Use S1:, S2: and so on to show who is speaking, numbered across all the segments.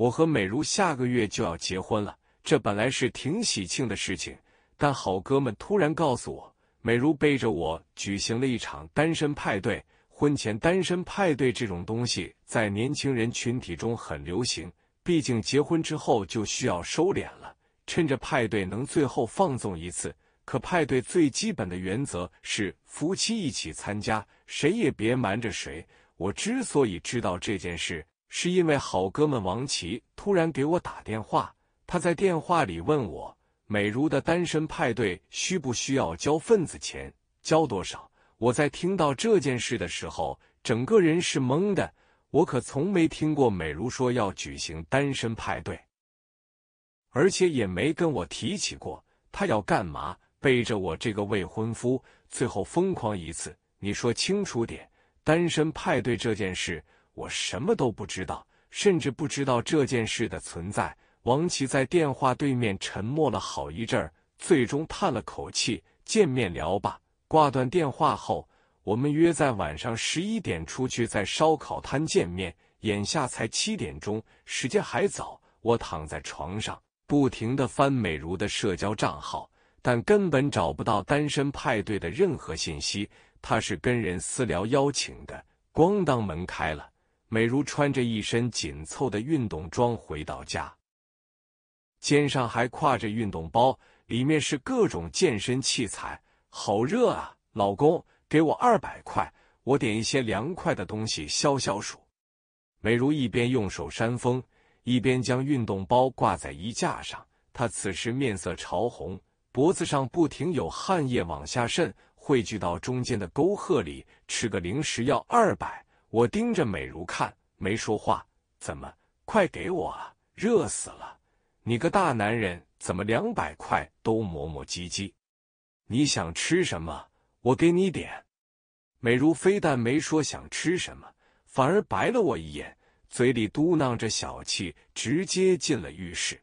S1: 我和美如下个月就要结婚了，这本来是挺喜庆的事情，但好哥们突然告诉我，美如背着我举行了一场单身派对。婚前单身派对这种东西在年轻人群体中很流行，毕竟结婚之后就需要收敛了，趁着派对能最后放纵一次。可派对最基本的原则是夫妻一起参加，谁也别瞒着谁。我之所以知道这件事。是因为好哥们王琦突然给我打电话，他在电话里问我：“美如的单身派对需不需要交份子钱？交多少？”我在听到这件事的时候，整个人是懵的。我可从没听过美如说要举行单身派对，而且也没跟我提起过她要干嘛。背着我这个未婚夫，最后疯狂一次，你说清楚点，单身派对这件事。我什么都不知道，甚至不知道这件事的存在。王琦在电话对面沉默了好一阵儿，最终叹了口气：“见面聊吧。”挂断电话后，我们约在晚上十一点出去，在烧烤摊见面。眼下才七点钟，时间还早。我躺在床上，不停的翻美如的社交账号，但根本找不到单身派对的任何信息。她是跟人私聊邀请的。咣当，门开了。美如穿着一身紧凑的运动装回到家，肩上还挎着运动包，里面是各种健身器材。好热啊！老公，给我二百块，我点一些凉快的东西消消暑。美如一边用手扇风，一边将运动包挂在衣架上。她此时面色潮红，脖子上不停有汗液往下渗，汇聚到中间的沟壑里。吃个零食要二百。我盯着美如看，没说话。怎么？快给我啊！热死了！你个大男人，怎么两百块都磨磨唧唧？你想吃什么？我给你点。美如非但没说想吃什么，反而白了我一眼，嘴里嘟囔着小气，直接进了浴室。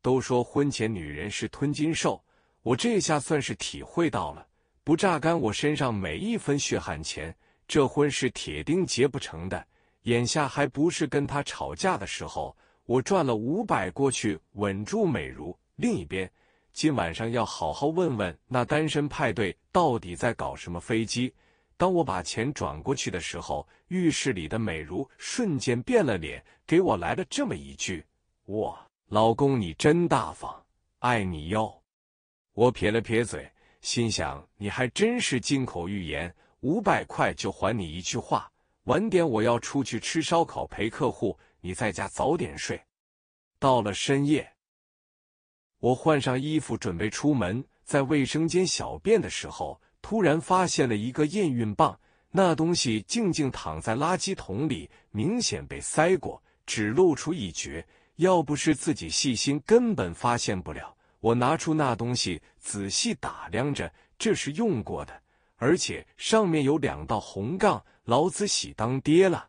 S1: 都说婚前女人是吞金兽，我这下算是体会到了。不榨干我身上每一分血汗钱。这婚是铁定结不成的，眼下还不是跟他吵架的时候。我转了五百过去，稳住美如。另一边，今晚上要好好问问那单身派对到底在搞什么飞机。当我把钱转过去的时候，浴室里的美如瞬间变了脸，给我来了这么一句：“哇，老公你真大方，爱你哟。”我撇了撇嘴，心想：“你还真是金口玉言。”五百块就还你一句话。晚点我要出去吃烧烤陪客户，你在家早点睡。到了深夜，我换上衣服准备出门，在卫生间小便的时候，突然发现了一个验孕棒。那东西静静躺在垃圾桶里，明显被塞过，只露出一角。要不是自己细心，根本发现不了。我拿出那东西，仔细打量着，这是用过的。而且上面有两道红杠，老子喜当爹了。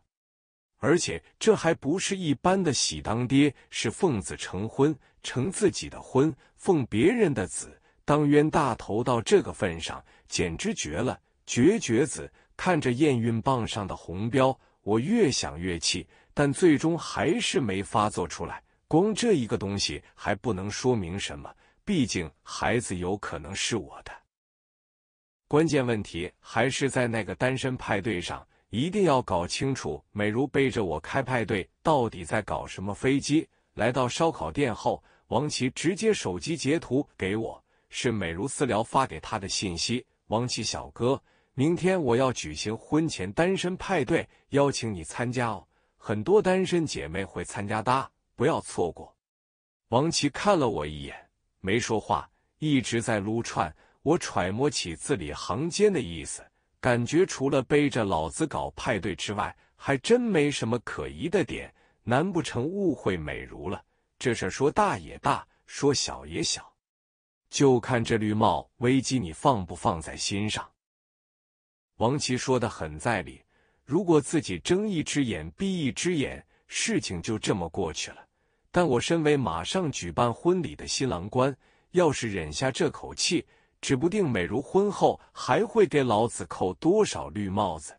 S1: 而且这还不是一般的喜当爹，是奉子成婚，成自己的婚，奉别人的子，当冤大头到这个份上，简直绝了，绝绝子！看着验孕棒上的红标，我越想越气，但最终还是没发作出来。光这一个东西还不能说明什么，毕竟孩子有可能是我的。关键问题还是在那个单身派对上，一定要搞清楚美如背着我开派对到底在搞什么飞机。来到烧烤店后，王琦直接手机截图给我，是美如私聊发给他的信息：“王琦小哥，明天我要举行婚前单身派对，邀请你参加哦，很多单身姐妹会参加哒，不要错过。”王琦看了我一眼，没说话，一直在撸串。我揣摩起字里行间的意思，感觉除了背着老子搞派对之外，还真没什么可疑的点。难不成误会美如了？这事说大也大，说小也小，就看这绿帽危机你放不放在心上。王琦说的很在理，如果自己睁一只眼闭一只眼，事情就这么过去了。但我身为马上举办婚礼的新郎官，要是忍下这口气。指不定美如婚后还会给老子扣多少绿帽子，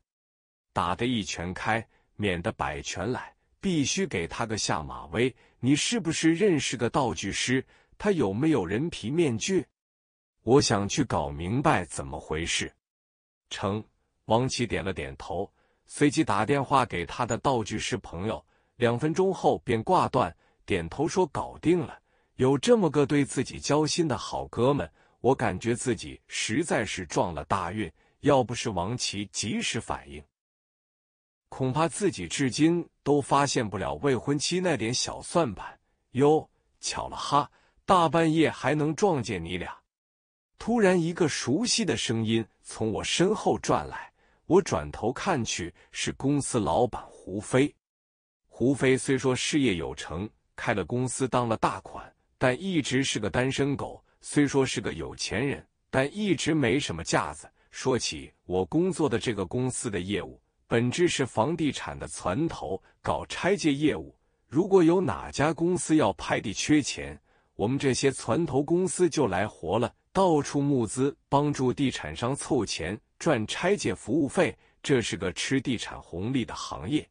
S1: 打得一拳开，免得百拳来，必须给他个下马威。你是不是认识个道具师？他有没有人皮面具？我想去搞明白怎么回事。成，王琦点了点头，随即打电话给他的道具师朋友，两分钟后便挂断，点头说搞定了。有这么个对自己交心的好哥们。我感觉自己实在是撞了大运，要不是王琦及时反应，恐怕自己至今都发现不了未婚妻那点小算盘。哟，巧了哈，大半夜还能撞见你俩。突然，一个熟悉的声音从我身后转来，我转头看去，是公司老板胡飞。胡飞虽说事业有成，开了公司当了大款，但一直是个单身狗。虽说是个有钱人，但一直没什么架子。说起我工作的这个公司的业务，本质是房地产的“船头”，搞拆借业务。如果有哪家公司要派地缺钱，我们这些“船头”公司就来活了，到处募资，帮助地产商凑钱，赚拆借服务费。这是个吃地产红利的行业。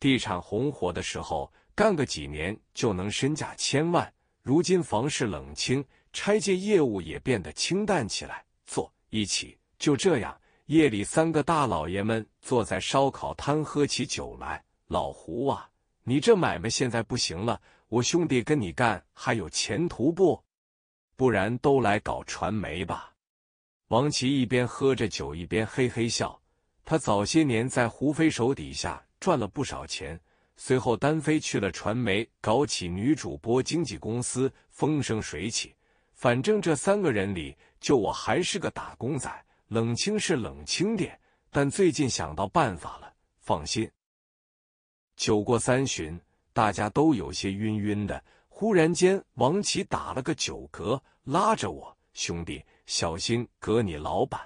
S1: 地产红火的时候，干个几年就能身价千万。如今房市冷清，拆借业务也变得清淡起来。坐一起，就这样，夜里三个大老爷们坐在烧烤摊喝起酒来。老胡啊，你这买卖现在不行了，我兄弟跟你干还有前途不？不然都来搞传媒吧。王琦一边喝着酒一边嘿嘿笑。他早些年在胡飞手底下赚了不少钱。随后单飞去了传媒，搞起女主播经纪公司，风生水起。反正这三个人里，就我还是个打工仔，冷清是冷清点，但最近想到办法了，放心。酒过三巡，大家都有些晕晕的。忽然间，王琦打了个酒嗝，拉着我：“兄弟，小心隔你老板。”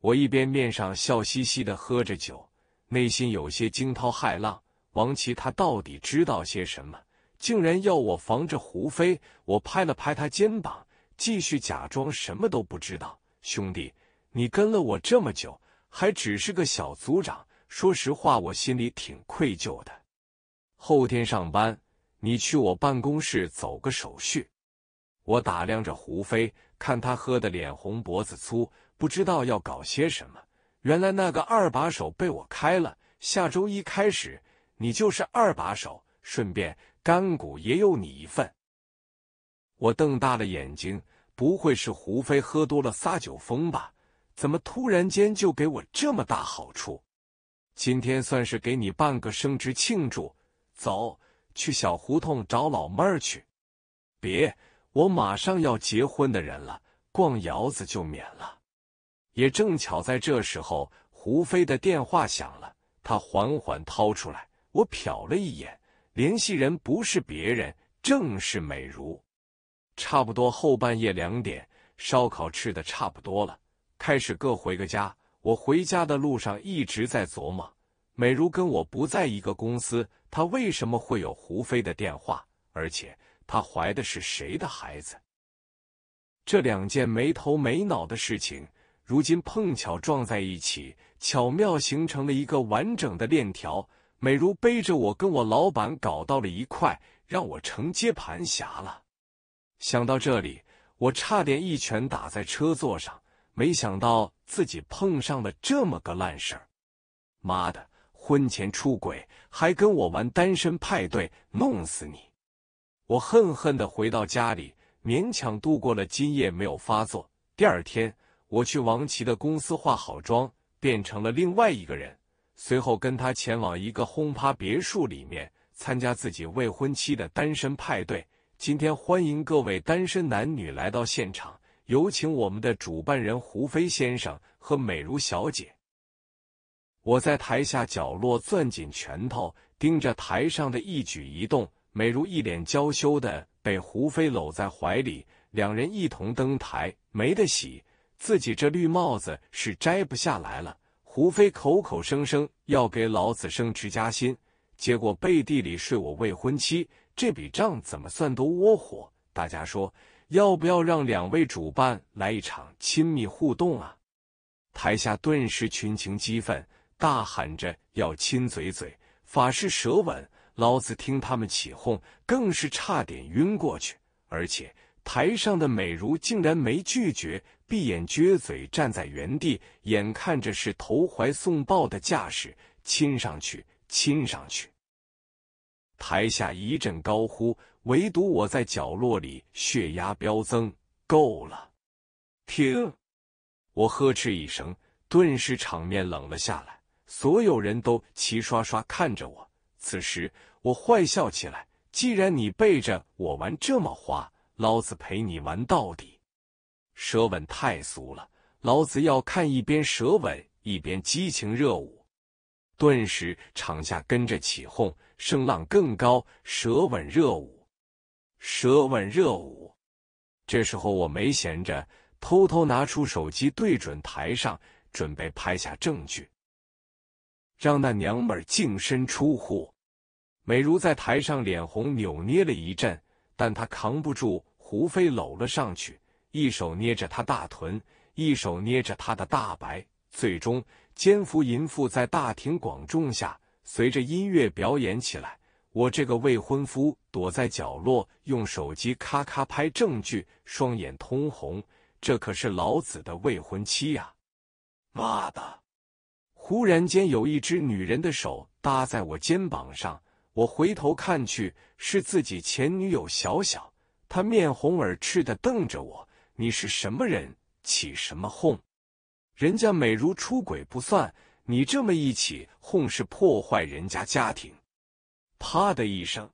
S1: 我一边面上笑嘻嘻的喝着酒，内心有些惊涛骇浪。王琦，他到底知道些什么？竟然要我防着胡飞！我拍了拍他肩膀，继续假装什么都不知道。兄弟，你跟了我这么久，还只是个小组长，说实话，我心里挺愧疚的。后天上班，你去我办公室走个手续。我打量着胡飞，看他喝得脸红脖子粗，不知道要搞些什么。原来那个二把手被我开了，下周一开始。你就是二把手，顺便干股也有你一份。我瞪大了眼睛，不会是胡飞喝多了撒酒疯吧？怎么突然间就给我这么大好处？今天算是给你办个升职庆祝，走去小胡同找老妹儿去。别，我马上要结婚的人了，逛窑子就免了。也正巧在这时候，胡飞的电话响了，他缓缓掏出来。我瞟了一眼，联系人不是别人，正是美如。差不多后半夜两点，烧烤吃的差不多了，开始各回个家。我回家的路上一直在琢磨，美如跟我不在一个公司，她为什么会有胡飞的电话？而且她怀的是谁的孩子？这两件没头没脑的事情，如今碰巧撞在一起，巧妙形成了一个完整的链条。美如背着我跟我老板搞到了一块，让我成接盘侠了。想到这里，我差点一拳打在车座上。没想到自己碰上了这么个烂事儿！妈的，婚前出轨还跟我玩单身派对，弄死你！我恨恨的回到家里，勉强度过了今夜，没有发作。第二天，我去王琦的公司化好妆，变成了另外一个人。随后跟他前往一个轰趴别墅里面参加自己未婚妻的单身派对。今天欢迎各位单身男女来到现场，有请我们的主办人胡飞先生和美如小姐。我在台下角落攥紧拳头，盯着台上的一举一动。美如一脸娇羞的被胡飞搂在怀里，两人一同登台，没得洗，自己这绿帽子是摘不下来了。胡飞口口声声要给老子升职加薪，结果背地里睡我未婚妻，这笔账怎么算都窝火。大家说要不要让两位主办来一场亲密互动啊？台下顿时群情激愤，大喊着要亲嘴嘴、法式舌吻。老子听他们起哄，更是差点晕过去，而且。台上的美如竟然没拒绝，闭眼撅嘴站在原地，眼看着是投怀送抱的架势，亲上去，亲上去。台下一阵高呼，唯独我在角落里血压飙增，够了，停！我呵斥一声，顿时场面冷了下来，所有人都齐刷刷看着我。此时我坏笑起来，既然你背着我玩这么花。老子陪你玩到底，舌吻太俗了，老子要看一边舌吻一边激情热舞。顿时场下跟着起哄，声浪更高。舌吻热舞，舌吻热舞。这时候我没闲着，偷偷拿出手机对准台上，准备拍下证据，让那娘们净身出户。美如在台上脸红扭捏了一阵。但他扛不住，胡飞搂了上去，一手捏着他大臀，一手捏着他的大白。最终，奸夫淫妇在大庭广众下随着音乐表演起来。我这个未婚夫躲在角落，用手机咔咔拍证据，双眼通红。这可是老子的未婚妻呀！妈的！忽然间，有一只女人的手搭在我肩膀上。我回头看去，是自己前女友小小，她面红耳赤的瞪着我：“你是什么人？起什么哄？人家美如出轨不算，你这么一起哄，是破坏人家家庭。”啪的一声，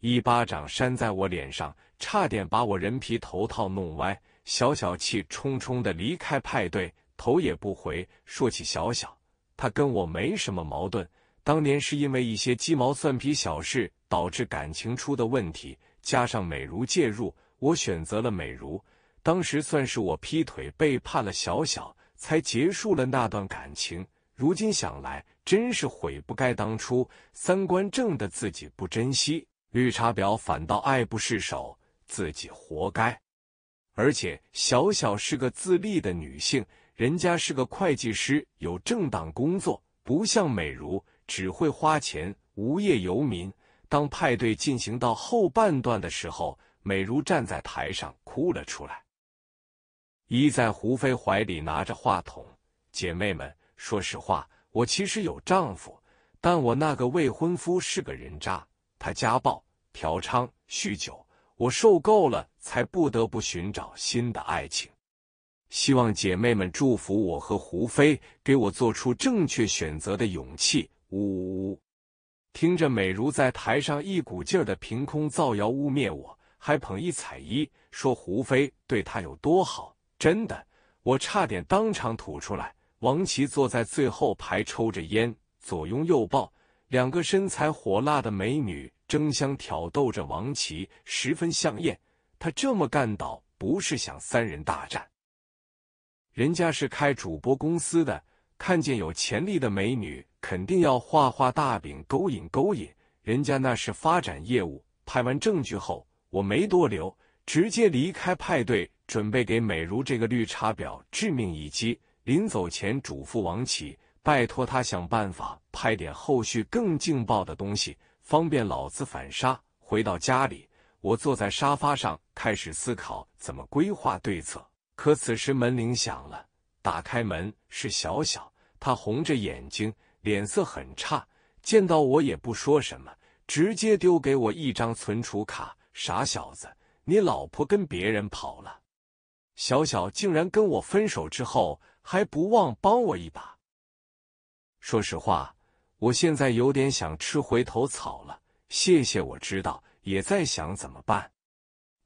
S1: 一巴掌扇在我脸上，差点把我人皮头套弄歪。小小气冲冲的离开派对，头也不回。说起小小，她跟我没什么矛盾。当年是因为一些鸡毛蒜皮小事导致感情出的问题，加上美如介入，我选择了美如。当时算是我劈腿背叛了小小，才结束了那段感情。如今想来，真是悔不该当初三观正的自己不珍惜绿茶婊，反倒爱不释手，自己活该。而且小小是个自立的女性，人家是个会计师，有正当工作，不像美如。只会花钱，无业游民。当派对进行到后半段的时候，美如站在台上哭了出来，依在胡飞怀里拿着话筒：“姐妹们，说实话，我其实有丈夫，但我那个未婚夫是个人渣，他家暴、嫖娼、酗酒，我受够了，才不得不寻找新的爱情。希望姐妹们祝福我和胡飞，给我做出正确选择的勇气。”呜呜呜！听着美如在台上一股劲儿的凭空造谣污蔑我，还捧一踩一，说胡飞对她有多好，真的，我差点当场吐出来。王琦坐在最后排抽着烟，左拥右抱，两个身材火辣的美女争相挑逗着王琦，十分像艳。他这么干倒不是想三人大战，人家是开主播公司的，看见有潜力的美女。肯定要画画大饼，勾引勾引人家，那是发展业务。拍完证据后，我没多留，直接离开派对，准备给美如这个绿茶婊致命一击。临走前嘱咐王琦，拜托他想办法拍点后续更劲爆的东西，方便老子反杀。回到家里，我坐在沙发上开始思考怎么规划对策。可此时门铃响了，打开门是小小，她红着眼睛。脸色很差，见到我也不说什么，直接丢给我一张存储卡。傻小子，你老婆跟别人跑了，小小竟然跟我分手之后还不忘帮我一把。说实话，我现在有点想吃回头草了。谢谢，我知道，也在想怎么办。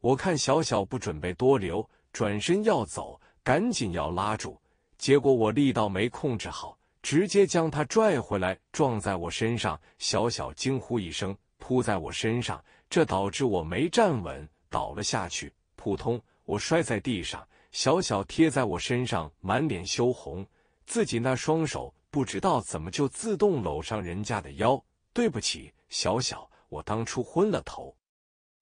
S1: 我看小小不准备多留，转身要走，赶紧要拉住，结果我力道没控制好。直接将他拽回来，撞在我身上。小小惊呼一声，扑在我身上，这导致我没站稳，倒了下去。扑通！我摔在地上，小小贴在我身上，满脸羞红，自己那双手不知道怎么就自动搂上人家的腰。对不起，小小，我当初昏了头。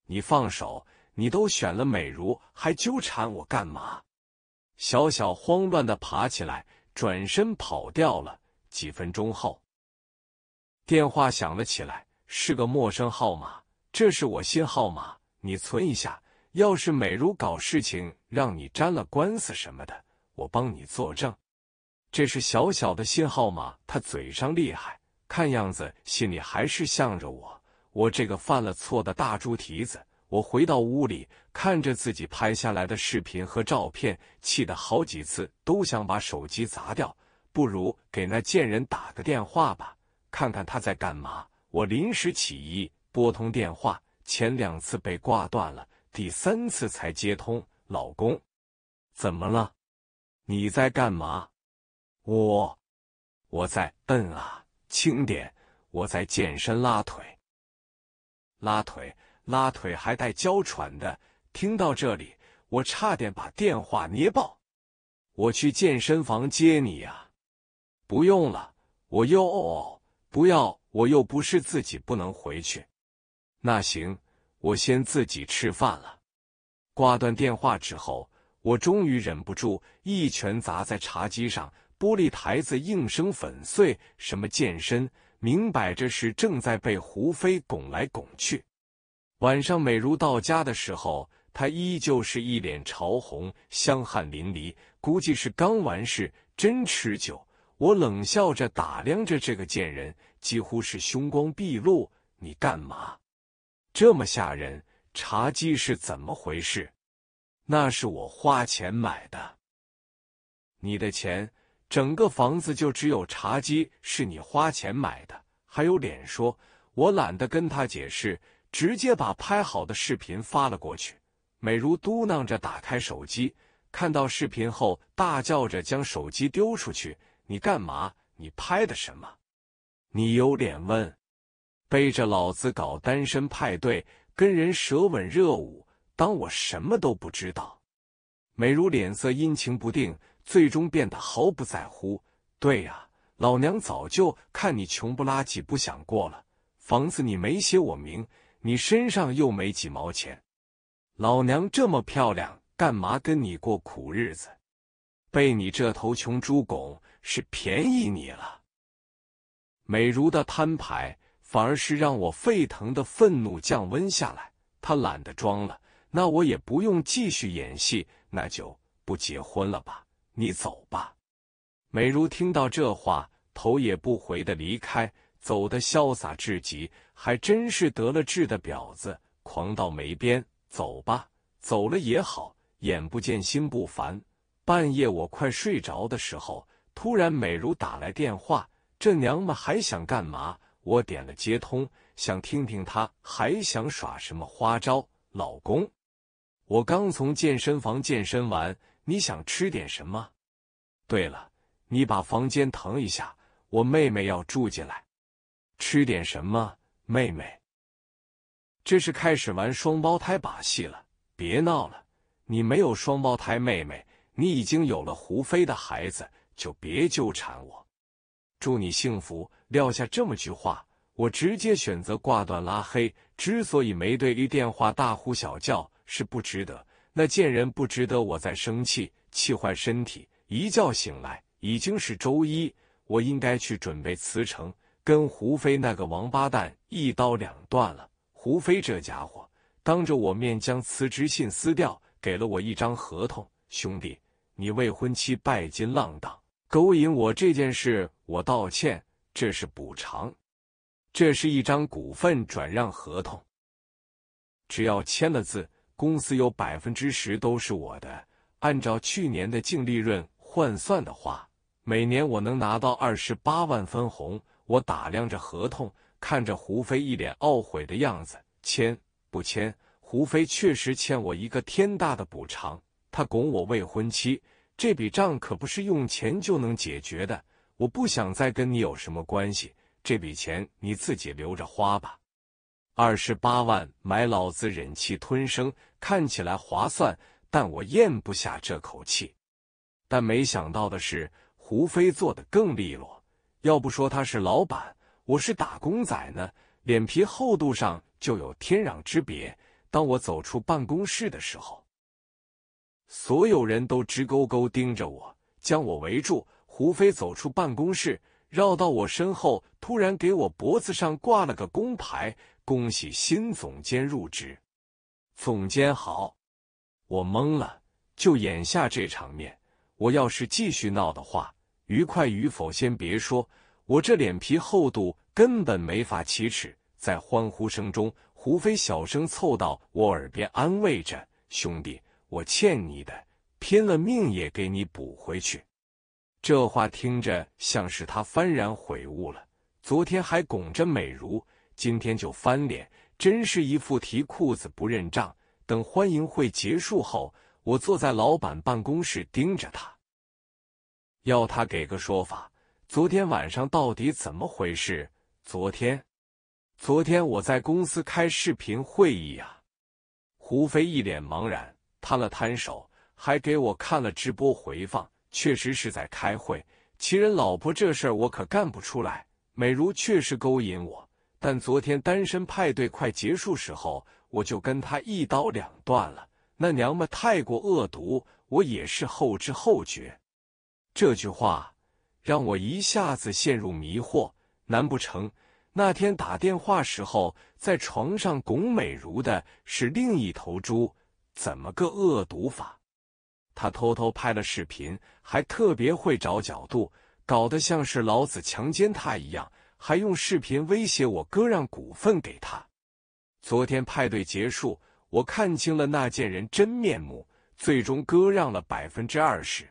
S1: 你放手！你都选了美如，还纠缠我干嘛？小小慌乱的爬起来。转身跑掉了。几分钟后，电话响了起来，是个陌生号码，这是我新号码，你存一下。要是美如搞事情让你沾了官司什么的，我帮你作证。这是小小的新号码，他嘴上厉害，看样子心里还是向着我。我这个犯了错的大猪蹄子，我回到屋里。看着自己拍下来的视频和照片，气得好几次都想把手机砸掉。不如给那贱人打个电话吧，看看他在干嘛。我临时起意，拨通电话，前两次被挂断了，第三次才接通。老公，怎么了？你在干嘛？我，我在。嗯啊，轻点。我在健身拉腿，拉腿，拉腿，还带娇喘的。听到这里，我差点把电话捏爆。我去健身房接你呀？不用了，我又哦不要，我又不是自己不能回去。那行，我先自己吃饭了。挂断电话之后，我终于忍不住一拳砸在茶几上，玻璃台子应声粉碎。什么健身，明摆着是正在被胡飞拱来拱去。晚上美如到家的时候。他依旧是一脸潮红，香汗淋漓，估计是刚完事。真持久。我冷笑着打量着这个贱人，几乎是凶光毕露。你干嘛这么吓人？茶几是怎么回事？那是我花钱买的。你的钱？整个房子就只有茶几是你花钱买的，还有脸说？我懒得跟他解释，直接把拍好的视频发了过去。美如嘟囔着打开手机，看到视频后大叫着将手机丢出去：“你干嘛？你拍的什么？你有脸问？背着老子搞单身派对，跟人舌吻热舞，当我什么都不知道？”美如脸色阴晴不定，最终变得毫不在乎。对呀，老娘早就看你穷不拉几，不想过了。房子你没写我名，你身上又没几毛钱。老娘这么漂亮，干嘛跟你过苦日子？被你这头穷猪拱是便宜你了。美如的摊牌，反而是让我沸腾的愤怒降温下来。她懒得装了，那我也不用继续演戏，那就不结婚了吧？你走吧。美如听到这话，头也不回的离开，走的潇洒至极，还真是得了志的婊子，狂到没边。走吧，走了也好，眼不见心不烦。半夜我快睡着的时候，突然美如打来电话，这娘们还想干嘛？我点了接通，想听听她还想耍什么花招。老公，我刚从健身房健身完，你想吃点什么？对了，你把房间腾一下，我妹妹要住进来。吃点什么，妹妹？这是开始玩双胞胎把戏了！别闹了，你没有双胞胎妹妹，你已经有了胡飞的孩子，就别纠缠我。祝你幸福，撂下这么句话，我直接选择挂断拉黑。之所以没对一电话大呼小叫，是不值得。那贱人不值得我再生气，气坏身体。一觉醒来已经是周一，我应该去准备辞呈，跟胡飞那个王八蛋一刀两断了。胡飞这家伙当着我面将辞职信撕掉，给了我一张合同。兄弟，你未婚妻拜金浪荡，勾引我这件事，我道歉，这是补偿。这是一张股份转让合同，只要签了字，公司有百分之十都是我的。按照去年的净利润换算的话，每年我能拿到二十八万分红。我打量着合同。看着胡飞一脸懊悔的样子，签不签？胡飞确实欠我一个天大的补偿，他拱我未婚妻，这笔账可不是用钱就能解决的。我不想再跟你有什么关系，这笔钱你自己留着花吧。二十八万买老子忍气吞声，看起来划算，但我咽不下这口气。但没想到的是，胡飞做的更利落，要不说他是老板。我是打工仔呢，脸皮厚度上就有天壤之别。当我走出办公室的时候，所有人都直勾勾盯着我，将我围住。胡飞走出办公室，绕到我身后，突然给我脖子上挂了个工牌：“恭喜新总监入职。”“总监好。”我懵了。就眼下这场面，我要是继续闹的话，愉快与否先别说。我这脸皮厚度根本没法启齿，在欢呼声中，胡飞小声凑到我耳边安慰着：“兄弟，我欠你的，拼了命也给你补回去。”这话听着像是他幡然悔悟了，昨天还拱着美如，今天就翻脸，真是一副提裤子不认账。等欢迎会结束后，我坐在老板办公室盯着他，要他给个说法。昨天晚上到底怎么回事？昨天，昨天我在公司开视频会议啊。胡飞一脸茫然，摊了摊手，还给我看了直播回放，确实是在开会。其人老婆这事我可干不出来。美如确实勾引我，但昨天单身派对快结束时候，我就跟他一刀两断了。那娘们太过恶毒，我也是后知后觉。这句话。让我一下子陷入迷惑。难不成那天打电话时候，在床上拱美如的是另一头猪？怎么个恶毒法？他偷偷拍了视频，还特别会找角度，搞得像是老子强奸他一样，还用视频威胁我割让股份给他。昨天派对结束，我看清了那贱人真面目，最终割让了百分之二十。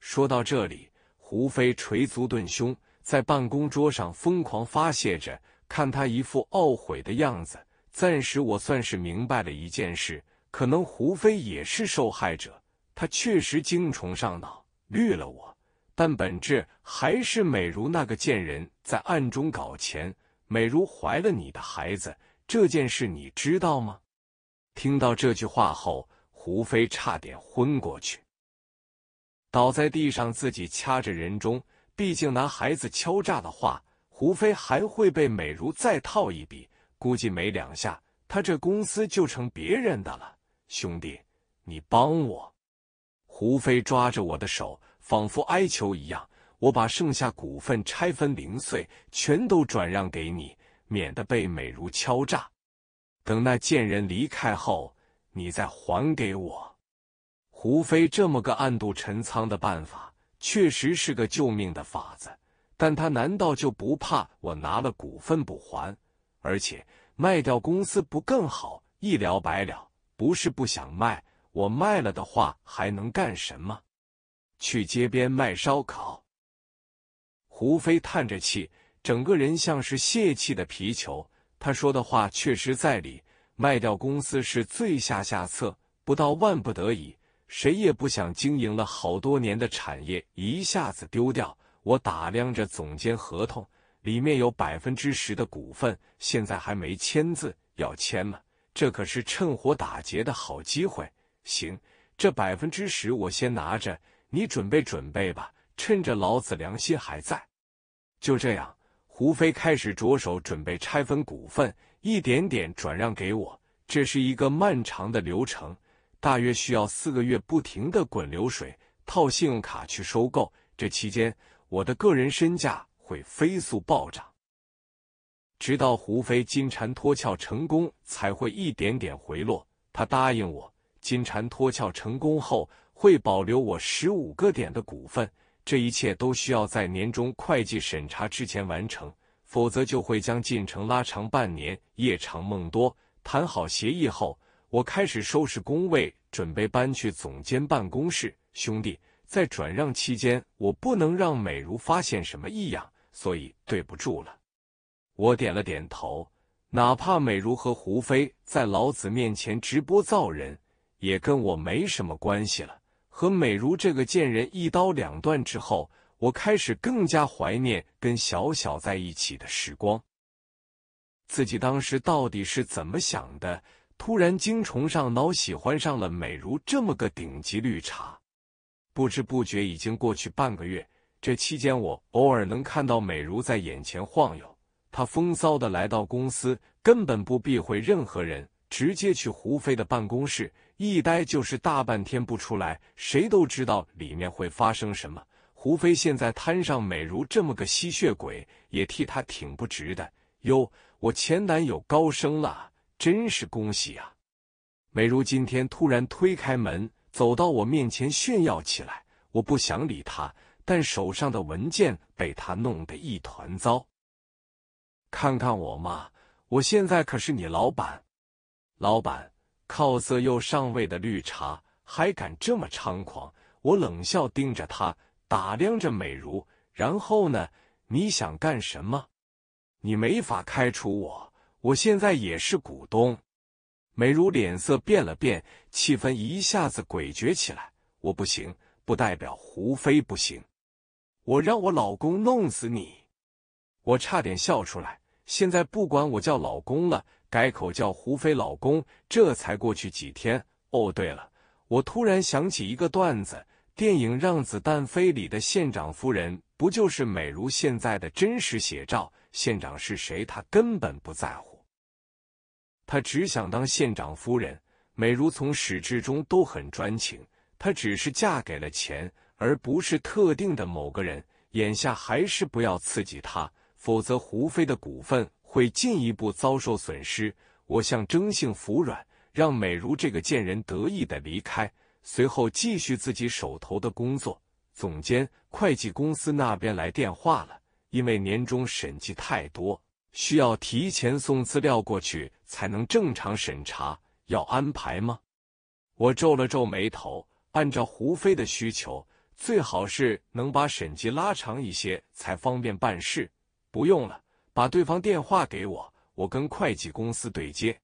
S1: 说到这里。胡飞捶足顿胸，在办公桌上疯狂发泄着。看他一副懊悔的样子，暂时我算是明白了一件事：可能胡飞也是受害者，他确实精虫上脑，绿了我。但本质还是美如那个贱人在暗中搞钱。美如怀了你的孩子，这件事你知道吗？听到这句话后，胡飞差点昏过去。倒在地上，自己掐着人中。毕竟拿孩子敲诈的话，胡飞还会被美如再套一笔，估计没两下，他这公司就成别人的了。兄弟，你帮我！胡飞抓着我的手，仿佛哀求一样。我把剩下股份拆分零碎，全都转让给你，免得被美如敲诈。等那贱人离开后，你再还给我。胡飞这么个暗度陈仓的办法，确实是个救命的法子。但他难道就不怕我拿了股份不还？而且卖掉公司不更好，一了百了？不是不想卖，我卖了的话还能干什么？去街边卖烧烤。胡飞叹着气，整个人像是泄气的皮球。他说的话确实在理，卖掉公司是最下下策，不到万不得已。谁也不想经营了好多年的产业一下子丢掉。我打量着总监合同，里面有百分之十的股份，现在还没签字，要签吗？这可是趁火打劫的好机会。行，这百分之十我先拿着，你准备准备吧，趁着老子良心还在。就这样，胡飞开始着手准备拆分股份，一点点转让给我。这是一个漫长的流程。大约需要四个月不停的滚流水，套信用卡去收购。这期间，我的个人身价会飞速暴涨，直到胡飞金蝉脱壳成功才会一点点回落。他答应我，金蝉脱壳成功后会保留我十五个点的股份。这一切都需要在年终会计审查之前完成，否则就会将进程拉长半年，夜长梦多。谈好协议后。我开始收拾工位，准备搬去总监办公室。兄弟，在转让期间，我不能让美如发现什么异样，所以对不住了。我点了点头。哪怕美如和胡飞在老子面前直播造人，也跟我没什么关系了。和美如这个贱人一刀两断之后，我开始更加怀念跟小小在一起的时光。自己当时到底是怎么想的？突然，精虫上脑，喜欢上了美如这么个顶级绿茶。不知不觉已经过去半个月，这期间我偶尔能看到美如在眼前晃悠。她风骚的来到公司，根本不避讳任何人，直接去胡飞的办公室，一待就是大半天不出来。谁都知道里面会发生什么。胡飞现在摊上美如这么个吸血鬼，也替他挺不值的。哟，我前男友高升了。真是恭喜啊！美如今天突然推开门，走到我面前炫耀起来。我不想理他，但手上的文件被他弄得一团糟。看看我嘛，我现在可是你老板。老板靠色又上位的绿茶，还敢这么猖狂？我冷笑，盯着他，打量着美如。然后呢？你想干什么？你没法开除我。我现在也是股东，美如脸色变了变，气氛一下子诡谲起来。我不行，不代表胡飞不行。我让我老公弄死你！我差点笑出来。现在不管我叫老公了，改口叫胡飞老公。这才过去几天？哦，对了，我突然想起一个段子：电影《让子弹飞》里的县长夫人，不就是美如现在的真实写照？县长是谁，他根本不在乎。他只想当县长夫人。美如从始至终都很专情，她只是嫁给了钱，而不是特定的某个人。眼下还是不要刺激她，否则胡飞的股份会进一步遭受损失。我象征性服软，让美如这个贱人得意的离开，随后继续自己手头的工作。总监，会计公司那边来电话了，因为年终审计太多。需要提前送资料过去才能正常审查，要安排吗？我皱了皱眉头，按照胡飞的需求，最好是能把审计拉长一些，才方便办事。不用了，把对方电话给我，我跟会计公司对接。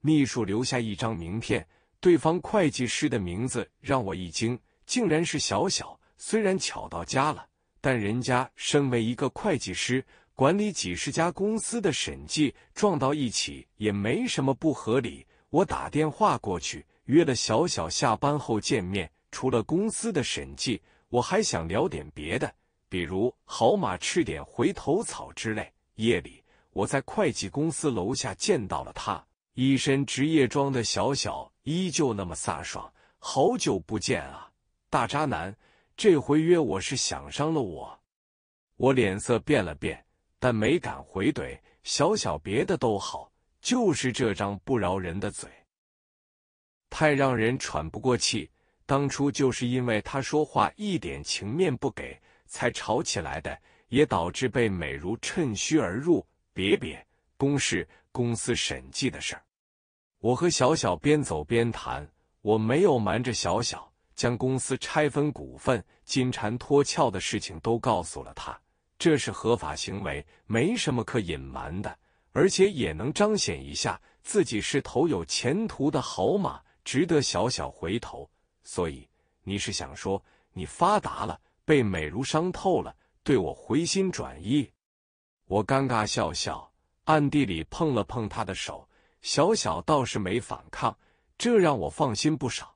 S1: 秘书留下一张名片，对方会计师的名字让我一惊，竟然是小小。虽然巧到家了，但人家身为一个会计师。管理几十家公司的审计撞到一起也没什么不合理。我打电话过去约了小小下班后见面。除了公司的审计，我还想聊点别的，比如好马吃点回头草之类。夜里，我在会计公司楼下见到了他，一身职业装的小小依旧那么飒爽。好久不见啊，大渣男！这回约我是想伤了我？我脸色变了变。但没敢回怼小小，别的都好，就是这张不饶人的嘴，太让人喘不过气。当初就是因为他说话一点情面不给，才吵起来的，也导致被美如趁虚而入。别别，公事公司审计的事儿，我和小小边走边谈，我没有瞒着小小，将公司拆分股份、金蝉脱壳的事情都告诉了他。这是合法行为，没什么可隐瞒的，而且也能彰显一下自己是头有前途的好马，值得小小回头。所以你是想说，你发达了，被美如伤透了，对我回心转意？我尴尬笑笑，暗地里碰了碰他的手，小小倒是没反抗，这让我放心不少。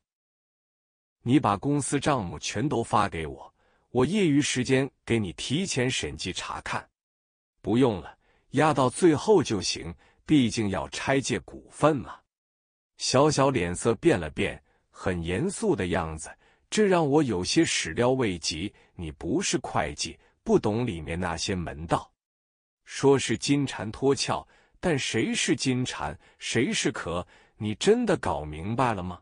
S1: 你把公司账目全都发给我。我业余时间给你提前审计查看，不用了，压到最后就行。毕竟要拆借股份嘛。小小脸色变了变，很严肃的样子，这让我有些始料未及。你不是会计，不懂里面那些门道。说是金蝉脱壳，但谁是金蝉，谁是壳，你真的搞明白了吗？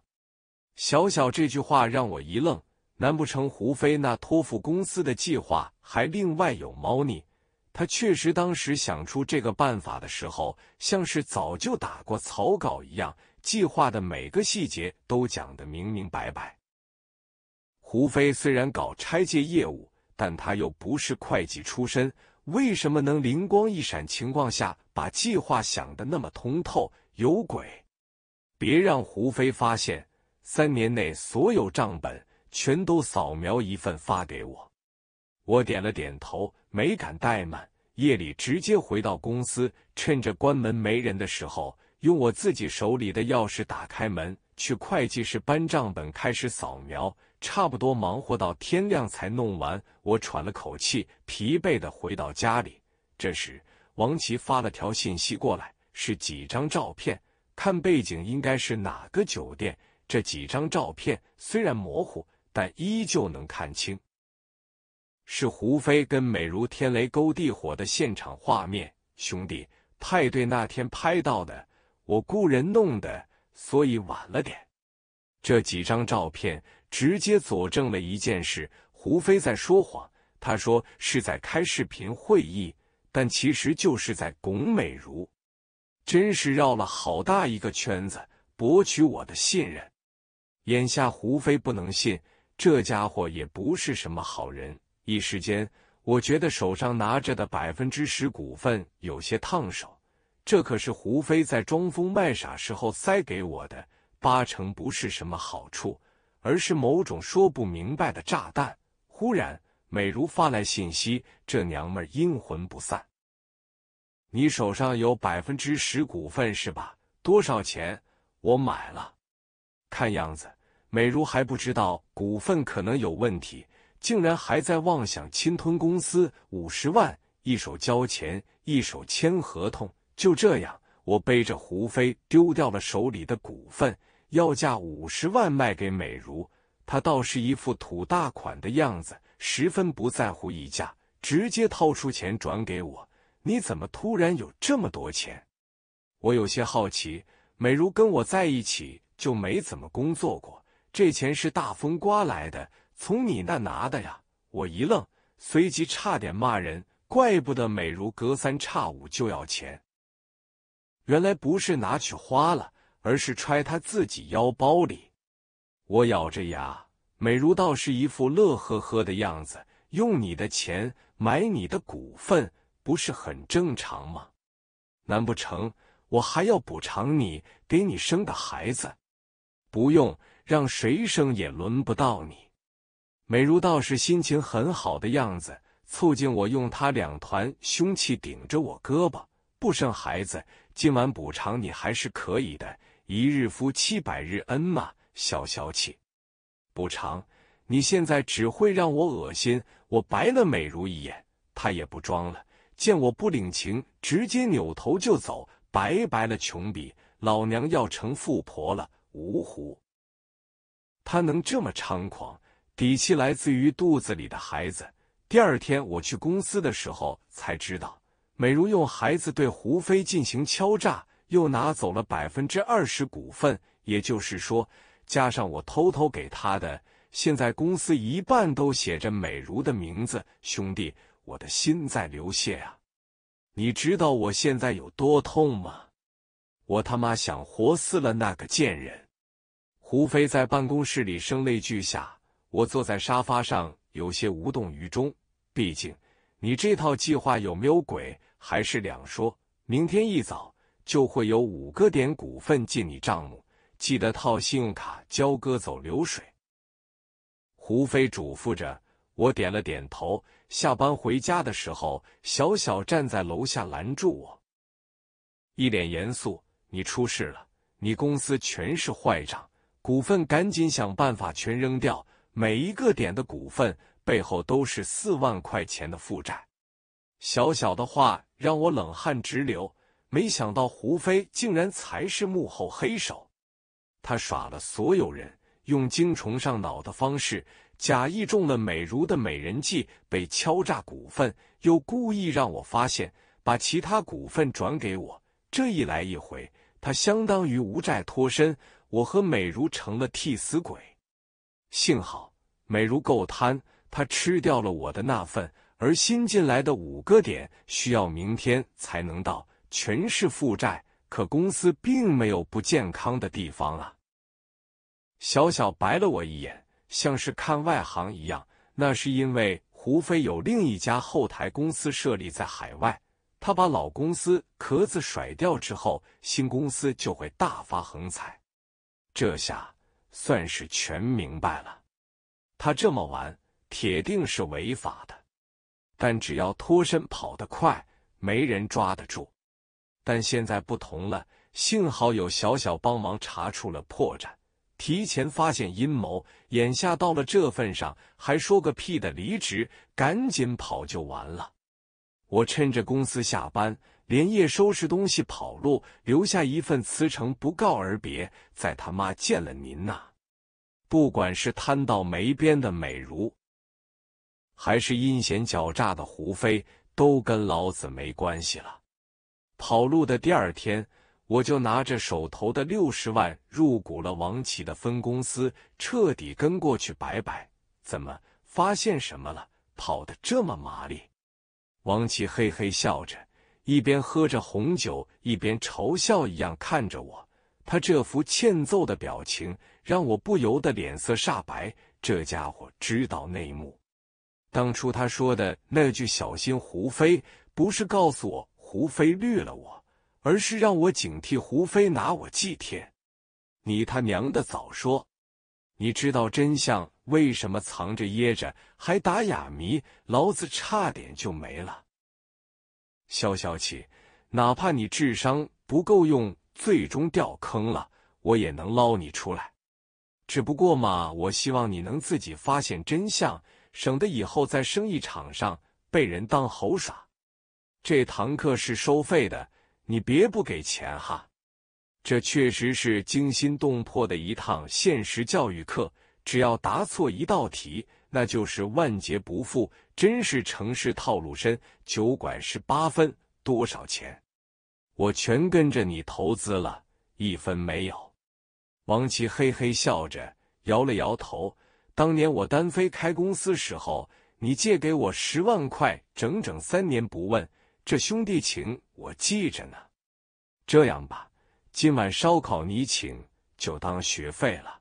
S1: 小小这句话让我一愣。难不成胡飞那托付公司的计划还另外有猫腻？他确实当时想出这个办法的时候，像是早就打过草稿一样，计划的每个细节都讲得明明白白。胡飞虽然搞拆借业务，但他又不是会计出身，为什么能灵光一闪情况下把计划想的那么通透？有鬼！别让胡飞发现，三年内所有账本。全都扫描一份发给我，我点了点头，没敢怠慢。夜里直接回到公司，趁着关门没人的时候，用我自己手里的钥匙打开门，去会计室搬账本，开始扫描。差不多忙活到天亮才弄完，我喘了口气，疲惫的回到家里。这时，王琦发了条信息过来，是几张照片，看背景应该是哪个酒店。这几张照片虽然模糊。但依旧能看清，是胡飞跟美如天雷勾地火的现场画面。兄弟，派对那天拍到的，我雇人弄的，所以晚了点。这几张照片直接佐证了一件事：胡飞在说谎。他说是在开视频会议，但其实就是在拱美如，真是绕了好大一个圈子，博取我的信任。眼下胡飞不能信。这家伙也不是什么好人，一时间我觉得手上拿着的百分之十股份有些烫手，这可是胡飞在装疯卖傻时候塞给我的，八成不是什么好处，而是某种说不明白的炸弹。忽然，美如发来信息，这娘们阴魂不散。你手上有百分之十股份是吧？多少钱？我买了。看样子。美如还不知道股份可能有问题，竟然还在妄想侵吞公司五十万，一手交钱，一手签合同。就这样，我背着胡飞丢掉了手里的股份，要价五十万卖给美如。她倒是一副土大款的样子，十分不在乎溢价，直接掏出钱转给我。你怎么突然有这么多钱？我有些好奇，美如跟我在一起就没怎么工作过。这钱是大风刮来的，从你那拿的呀！我一愣，随即差点骂人。怪不得美如隔三差五就要钱，原来不是拿去花了，而是揣他自己腰包里。我咬着牙，美如倒是一副乐呵呵的样子。用你的钱买你的股份，不是很正常吗？难不成我还要补偿你，给你生个孩子？不用。让谁生也轮不到你，美如道士心情很好的样子，促进我，用他两团凶气顶着我胳膊。不生孩子，今晚补偿你还是可以的，一日夫妻百日恩嘛。消消气，补偿你现在只会让我恶心。我白了美如一眼，他也不装了，见我不领情，直接扭头就走。白白了穷逼，老娘要成富婆了，呜呼！他能这么猖狂，底气来自于肚子里的孩子。第二天我去公司的时候才知道，美如用孩子对胡飞进行敲诈，又拿走了百分之二十股份，也就是说，加上我偷偷给他的，现在公司一半都写着美如的名字。兄弟，我的心在流血啊！你知道我现在有多痛吗？我他妈想活撕了那个贱人！胡飞在办公室里声泪俱下，我坐在沙发上有些无动于衷。毕竟你这套计划有没有鬼还是两说。明天一早就会有五个点股份进你账目，记得套信用卡交割走流水。胡飞嘱咐着，我点了点头。下班回家的时候，小小站在楼下拦住我，一脸严肃：“你出事了，你公司全是坏账。”股份赶紧想办法全扔掉，每一个点的股份背后都是四万块钱的负债。小小的话让我冷汗直流，没想到胡飞竟然才是幕后黑手。他耍了所有人，用精虫上脑的方式，假意中了美如的美人计，被敲诈股份，又故意让我发现，把其他股份转给我。这一来一回，他相当于无债脱身。我和美如成了替死鬼，幸好美如够贪，她吃掉了我的那份，而新进来的五个点需要明天才能到，全是负债，可公司并没有不健康的地方啊！小小白了我一眼，像是看外行一样。那是因为胡飞有另一家后台公司设立在海外，他把老公司壳子甩掉之后，新公司就会大发横财。这下算是全明白了，他这么玩，铁定是违法的。但只要脱身跑得快，没人抓得住。但现在不同了，幸好有小小帮忙查出了破绽，提前发现阴谋。眼下到了这份上，还说个屁的离职，赶紧跑就完了。我趁着公司下班。连夜收拾东西跑路，留下一份辞呈，不告而别。在他妈见了您呐！不管是贪到没边的美如，还是阴险狡诈的胡飞，都跟老子没关系了。跑路的第二天，我就拿着手头的六十万入股了王琦的分公司，彻底跟过去拜拜。怎么发现什么了？跑得这么麻利？王琦嘿嘿笑着。一边喝着红酒，一边嘲笑一样看着我。他这副欠揍的表情让我不由得脸色煞白。这家伙知道内幕，当初他说的那句“小心胡飞”，不是告诉我胡飞绿了我，而是让我警惕胡飞拿我祭天。你他娘的早说！你知道真相，为什么藏着掖着还打哑谜？老子差点就没了。消消气，哪怕你智商不够用，最终掉坑了，我也能捞你出来。只不过嘛，我希望你能自己发现真相，省得以后在生意场上被人当猴耍。这堂课是收费的，你别不给钱哈。这确实是惊心动魄的一趟现实教育课，只要答错一道题。那就是万劫不复，真是城市套路深。酒馆是八分，多少钱？我全跟着你投资了，一分没有。王琦嘿嘿笑着，摇了摇头。当年我单飞开公司时候，你借给我十万块，整整三年不问，这兄弟情我记着呢。这样吧，今晚烧烤你请，就当学费了。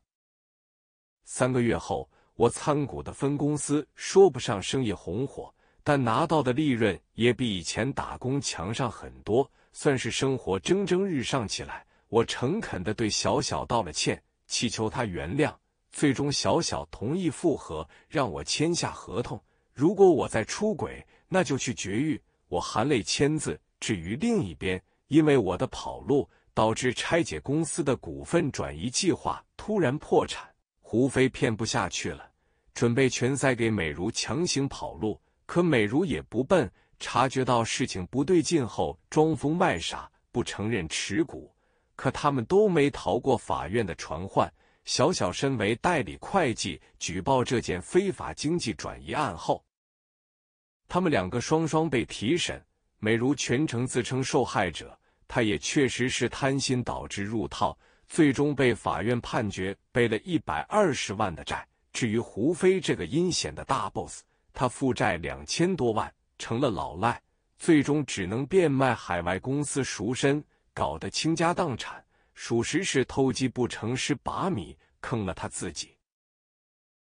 S1: 三个月后。我参股的分公司说不上生意红火，但拿到的利润也比以前打工强上很多，算是生活蒸蒸日上起来。我诚恳地对小小道了歉，祈求他原谅。最终，小小同意复合，让我签下合同。如果我再出轨，那就去绝育。我含泪签字。至于另一边，因为我的跑路，导致拆解公司的股份转移计划突然破产，胡飞骗不下去了。准备全塞给美如，强行跑路。可美如也不笨，察觉到事情不对劲后，装疯卖傻，不承认持股。可他们都没逃过法院的传唤。小小身为代理会计，举报这件非法经济转移案后，他们两个双双被提审。美如全程自称受害者，他也确实是贪心导致入套，最终被法院判决背了一百二十万的债。至于胡飞这个阴险的大 boss，他负债两千多万，成了老赖，最终只能变卖海外公司赎身，搞得倾家荡产，属实是偷鸡不成蚀把米，坑了他自己。